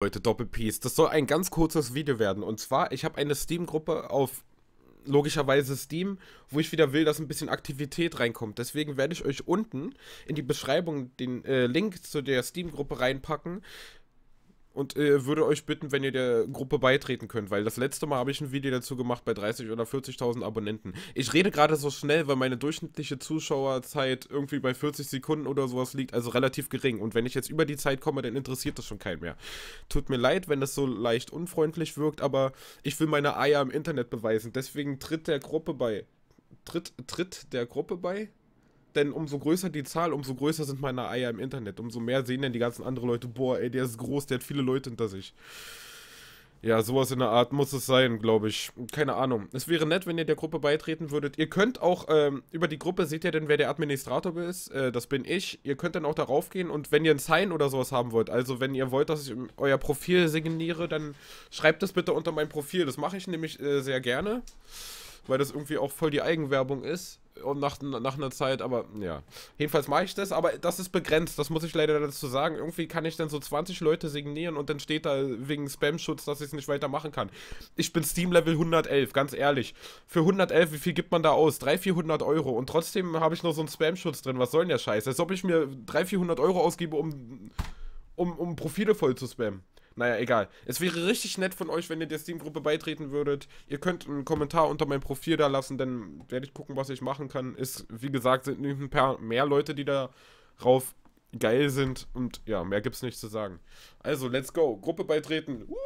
Leute, Doppelpeace, das soll ein ganz kurzes Video werden. Und zwar, ich habe eine Steam-Gruppe auf logischerweise Steam, wo ich wieder will, dass ein bisschen Aktivität reinkommt. Deswegen werde ich euch unten in die Beschreibung den äh, Link zu der Steam-Gruppe reinpacken und äh, würde euch bitten, wenn ihr der Gruppe beitreten könnt, weil das letzte Mal habe ich ein Video dazu gemacht bei 30 oder 40.000 Abonnenten. Ich rede gerade so schnell, weil meine durchschnittliche Zuschauerzeit irgendwie bei 40 Sekunden oder sowas liegt, also relativ gering. Und wenn ich jetzt über die Zeit komme, dann interessiert das schon keinen mehr. Tut mir leid, wenn das so leicht unfreundlich wirkt, aber ich will meine Eier im Internet beweisen. Deswegen tritt der Gruppe bei. Tritt, tritt der Gruppe bei? denn umso größer die Zahl, umso größer sind meine Eier im Internet. Umso mehr sehen denn die ganzen anderen Leute, boah, ey, der ist groß, der hat viele Leute hinter sich. Ja, sowas in der Art muss es sein, glaube ich. Keine Ahnung. Es wäre nett, wenn ihr der Gruppe beitreten würdet. Ihr könnt auch, ähm, über die Gruppe seht ihr denn, wer der Administrator ist. Äh, das bin ich. Ihr könnt dann auch darauf gehen und wenn ihr ein Sign oder sowas haben wollt, also wenn ihr wollt, dass ich euer Profil signiere, dann schreibt das bitte unter mein Profil. Das mache ich nämlich äh, sehr gerne, weil das irgendwie auch voll die Eigenwerbung ist und nach, nach einer Zeit, aber ja. Jedenfalls mache ich das, aber das ist begrenzt, das muss ich leider dazu sagen. Irgendwie kann ich dann so 20 Leute signieren und dann steht da wegen Spam-Schutz, dass ich es nicht weitermachen kann. Ich bin Steam-Level 111, ganz ehrlich. Für 111, wie viel gibt man da aus? 300, 400 Euro und trotzdem habe ich noch so einen Spam-Schutz drin. Was soll denn der Scheiß? Als ob ich mir 300, 400 Euro ausgebe, um, um, um Profile voll zu spammen. Naja, egal. Es wäre richtig nett von euch, wenn ihr der Steam-Gruppe beitreten würdet. Ihr könnt einen Kommentar unter meinem Profil da lassen, dann werde ich gucken, was ich machen kann. Ist, wie gesagt, sind ein paar mehr Leute, die da rauf geil sind. Und ja, mehr gibt's nicht zu sagen. Also, let's go. Gruppe beitreten. Woo!